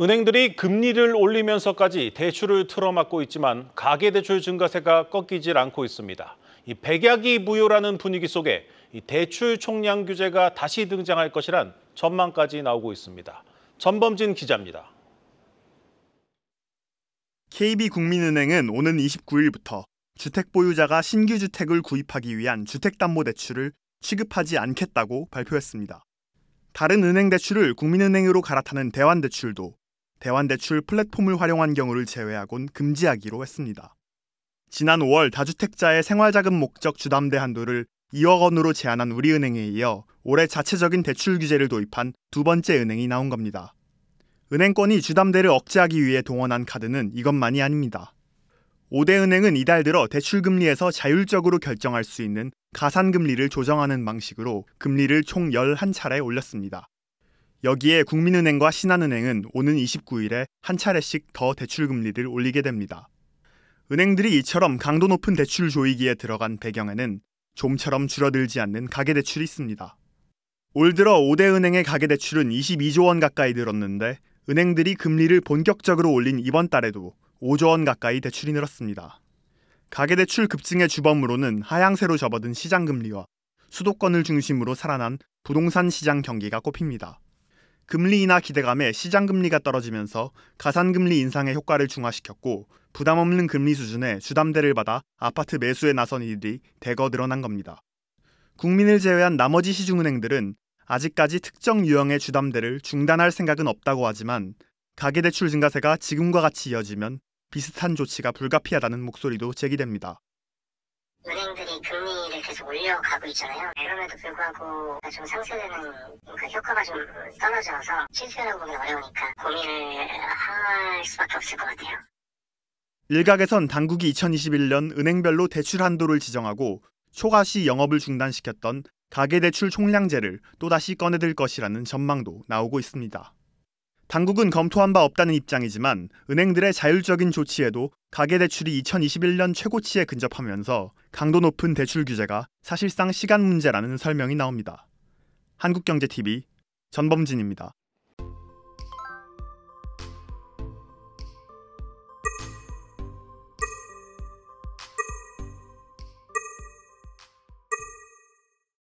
은행들이 금리를 올리면서까지 대출을 틀어막고 있지만 가계대출 증가세가 꺾이질 않고 있습니다. 이 백약이 무효라는 분위기 속에 대출 총량 규제가 다시 등장할 것이란 전망까지 나오고 있습니다. 전범진 기자입니다. KB국민은행은 오는 29일부터 주택 보유자가 신규 주택을 구입하기 위한 주택담보대출을 취급하지 않겠다고 발표했습니다. 다른 은행 대출을 국민은행으로 갈아타는 대환대출도 대환대출 플랫폼을 활용한 경우를 제외하곤 금지하기로 했습니다. 지난 5월 다주택자의 생활자금 목적 주담대 한도를 2억 원으로 제한한 우리은행에 이어 올해 자체적인 대출 규제를 도입한 두 번째 은행이 나온 겁니다. 은행권이 주담대를 억제하기 위해 동원한 카드는 이것만이 아닙니다. 5대 은행은 이달 들어 대출금리에서 자율적으로 결정할 수 있는 가산금리를 조정하는 방식으로 금리를 총 11차례 올렸습니다. 여기에 국민은행과 신한은행은 오는 29일에 한 차례씩 더 대출금리를 올리게 됩니다. 은행들이 이처럼 강도 높은 대출 조이기에 들어간 배경에는 좀처럼 줄어들지 않는 가계대출이 있습니다. 올 들어 5대 은행의 가계대출은 22조 원 가까이 늘었는데 은행들이 금리를 본격적으로 올린 이번 달에도 5조 원 가까이 대출이 늘었습니다. 가계대출 급증의 주범으로는 하향세로 접어든 시장금리와 수도권을 중심으로 살아난 부동산 시장 경기가 꼽힙니다. 금리 인하 기대감에 시장 금리가 떨어지면서 가산 금리 인상의 효과를 중화시켰고 부담 없는 금리 수준에 주담대를 받아 아파트 매수에 나선 이들이 대거 늘어난 겁니다. 국민을 제외한 나머지 시중은행들은 아직까지 특정 유형의 주담대를 중단할 생각은 없다고 하지만 가계대출 증가세가 지금과 같이 이어지면 비슷한 조치가 불가피하다는 목소리도 제기됩니다. 계속 올려가고 있잖아요. 네, 그럼에도 불구하고 좀 상쇄되는 그 효과가 좀 떨어져서 실수라고 보기 어려우니까 고민을 할 수밖에 없을 것 같아요. 일각에선 당국이 2021년 은행별로 대출 한도를 지정하고 초과 시 영업을 중단시켰던 가계대출 총량제를 또다시 꺼내들 것이라는 전망도 나오고 있습니다. 당국은 검토한 바 없다는 입장이지만 은행들의 자율적인 조치에도 가계대출이 2021년 최고치에 근접하면서 강도 높은 대출 규제가 사실상 시간 문제라는 설명이 나옵니다. 한국경제TV 전범진입니다.